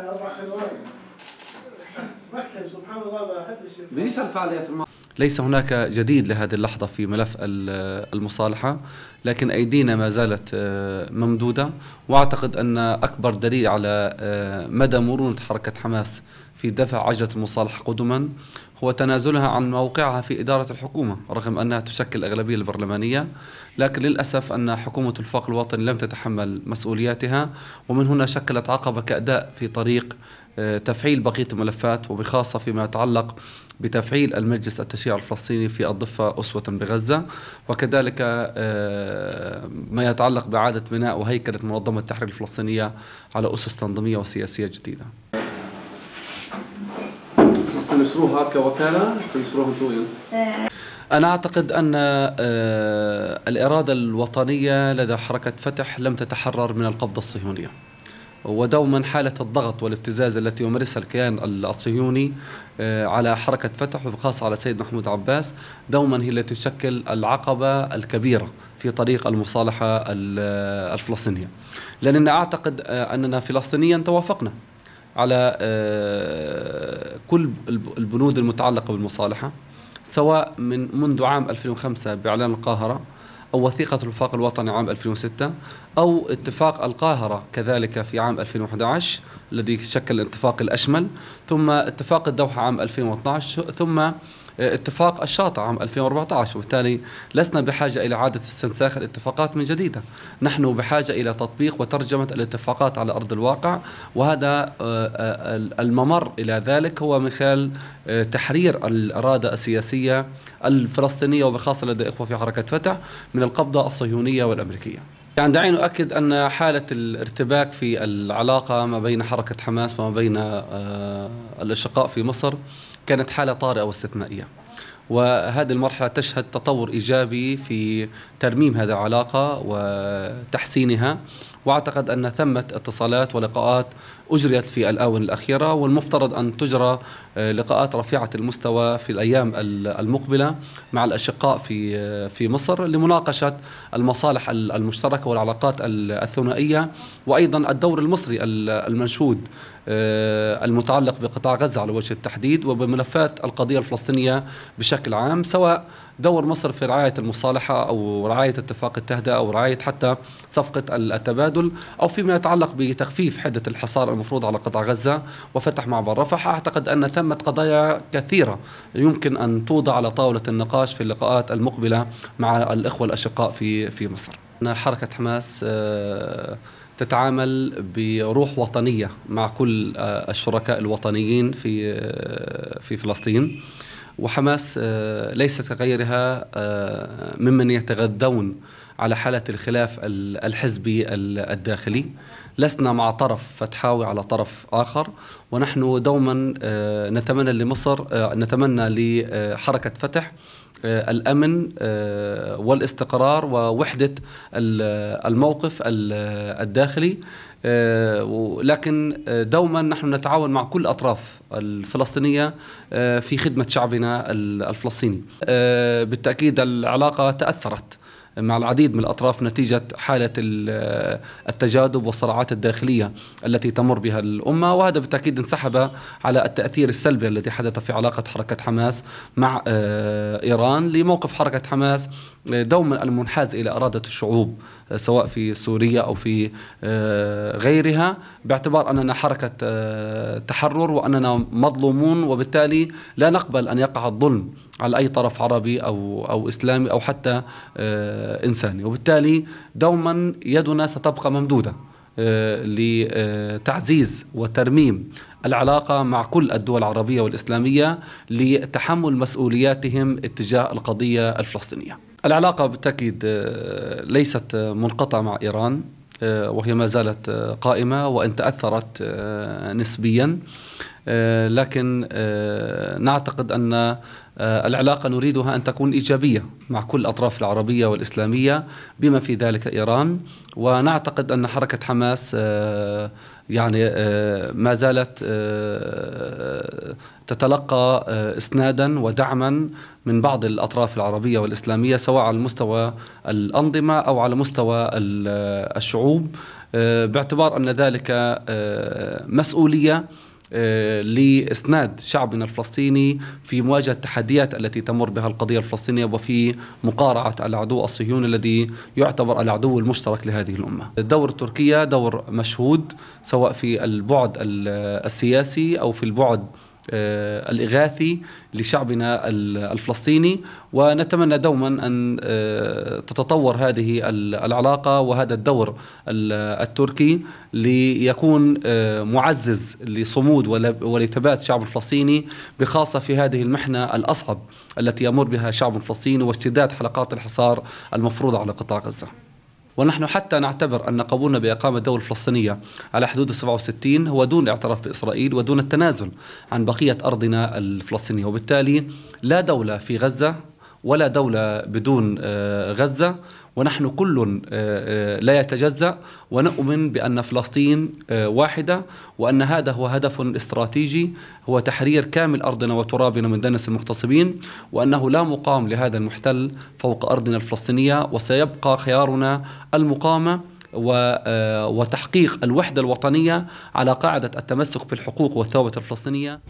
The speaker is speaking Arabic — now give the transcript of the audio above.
اربع سنوات مكتب سبحان الله ما ليس هناك جديد لهذه اللحظة في ملف المصالحة لكن أيدينا ما زالت آه، ممدودة وأعتقد أن أكبر دليل على آه، مدى مرونة حركة حماس في دفع عجلة المصالحة قدما هو تنازلها عن موقعها في إدارة الحكومة رغم أنها تشكل الأغلبية البرلمانية لكن للأسف أن حكومة الفاق الوطني لم تتحمل مسؤولياتها ومن هنا شكلت عقبة كأداء في طريق آه، تفعيل بقية الملفات وبخاصة فيما يتعلق بتفعيل المجلس التشريعي الفلسطيني في الضفة أسوة بغزة وكذلك آه، ما يتعلق بإعادة بناء وهيكلة منظمة التحرير الفلسطينية على أسس تنظيمية وسياسية جديدة كوكاله أنا أعتقد أن آه، الإرادة الوطنية لدى حركة فتح لم تتحرر من القبضة الصهيونية ودوما حالة الضغط والابتزاز التي يمارسها الكيان الصهيوني آه، على حركة فتح وخاصة على سيد محمود عباس دوما هي التي تشكل العقبة الكبيرة في طريق المصالحة الفلسطينية لأننا أعتقد آه، أننا فلسطينيا توافقنا على آه، كل البنود المتعلقة بالمصالحة سواء من منذ عام 2005 بإعلان القاهرة أو وثيقة الوفاق الوطني عام 2006 أو اتفاق القاهرة كذلك في عام 2011 الذي شكل الاتفاق الأشمل ثم اتفاق الدوحة عام 2012 ثم اتفاق الشاطئ عام 2014 وبالتالي لسنا بحاجة إلى إعادة استنساخ الاتفاقات من جديدة نحن بحاجة إلى تطبيق وترجمة الاتفاقات على أرض الواقع وهذا آه، آه، الممر إلى ذلك هو من خلال آه، تحرير الإرادة السياسية الفلسطينية وبخاصة لدى إخوة في حركة فتح من القبضة الصهيونية والأمريكية يعني دعيني أؤكد أن حالة الارتباك في العلاقة ما بين حركة حماس وما بين آه، الأشقاء في مصر كانت حالة طارئة واستثنائية وهذه المرحلة تشهد تطور إيجابي في ترميم هذه العلاقة وتحسينها واعتقد ان ثمه اتصالات ولقاءات اجريت في الاونه الاخيره والمفترض ان تجرى آه، لقاءات رفيعه المستوى في الايام المقبله مع الاشقاء في آه، في مصر لمناقشه المصالح المشتركه والعلاقات الثنائيه وايضا الدور المصري المنشود آه، المتعلق بقطاع غزة على وجه التحديد وبملفات القضية الفلسطينية بشكل عام سواء دور مصر في رعاية المصالحة أو رعاية اتفاق التهدئة أو رعاية حتى صفقة التبادل أو فيما يتعلق بتخفيف حدة الحصار المفروض على قطاع غزة وفتح معبر رفح أعتقد أن ثمة قضايا كثيرة يمكن أن توضع على طاولة النقاش في اللقاءات المقبلة مع الإخوة الأشقاء في في مصر حركة حماس آه، تتعامل بروح وطنيه مع كل آه، الشركاء الوطنيين في آه، في فلسطين وحماس آه، ليست كغيرها آه، ممن يتغذون على حالة الخلاف الحزبي الداخلي لسنا مع طرف فتحاوي على طرف آخر ونحن دوما آه، نتمنى لمصر نتمنى لحركة فتح الامن والاستقرار ووحده الموقف الداخلي آه، لكن آه، دوما نحن نتعاون مع كل الأطراف الفلسطينية آه، في خدمة شعبنا الفلسطيني بالتأكيد العلاقة تأثرت مع العديد من الأطراف نتيجة حالة التجاذب والصراعات الداخلية التي تمر بها الأمة وهذا بالتأكيد انسحب على التأثير السلبي الذي حدث في علاقة حركة حماس مع آه، إيران لموقف حركة حماس آه، دوما المنحاز إلى إرادة الشعوب آه، سواء في سوريا أو في غيرها باعتبار أننا حركة تحرر وأننا مظلومون وبالتالي لا نقبل أن يقع الظلم على اي طرف عربي او او اسلامي او حتى آه، انساني وبالتالي دوما يدنا ستبقى ممدوده آه، لتعزيز وترميم العلاقة مع كل الدول العربية والإسلامية لتحمل مسؤولياتهم اتجاه القضية الفلسطينية العلاقة بالتأكيد آه، ليست منقطعة مع إيران وهي ما زالت قائمة وإن تأثرت نسبيا آه، لكن آه، نعتقد أن آه، العلاقة نريدها أن تكون إيجابية مع كل الأطراف العربية والإسلامية بما في ذلك إيران ونعتقد أن حركة حماس يعني ما زالت تتلقى اسنادا ودعما من بعض الاطراف العربيه والاسلاميه سواء على مستوى الانظمه او على مستوى الشعوب باعتبار ان ذلك مسؤوليه آه، لاسناد شعبنا الفلسطيني في مواجهه التحديات التي تمر بها القضيه الفلسطينيه وفي مقارعه العدو الصهيوني الذي يعتبر العدو المشترك لهذه الامه. دور تركيا دور مشهود سواء في البعد السياسي او في البعد آه، الإغاثي لشعبنا الفلسطيني ونتمنى دوما أن آه، تتطور هذه العلاقة وهذا الدور التركي ليكون آه، معزز لصمود ولثبات الشعب الفلسطيني بخاصة في هذه المحنة الأصعب التي يمر بها الشعب الفلسطيني واشتداد حلقات الحصار المفروضة على قطاع غزة ونحن حتى نعتبر أن قبولنا بإقامة دولة فلسطينية على حدود 67 هو دون الاعتراف بإسرائيل ودون التنازل عن بقية أرضنا الفلسطينية وبالتالي لا دولة في غزة ولا دولة بدون آه، غزة ونحن كل آه، آه، لا يتجزأ ونؤمن بأن فلسطين آه، واحدة وأن هذا هو هدف استراتيجي هو تحرير كامل أرضنا وترابنا من دنس المغتصبين وأنه لا مقام لهذا المحتل فوق أرضنا الفلسطينية وسيبقى خيارنا المقامة وتحقيق الوحدة الوطنية على قاعدة التمسك بالحقوق والثوابت الفلسطينية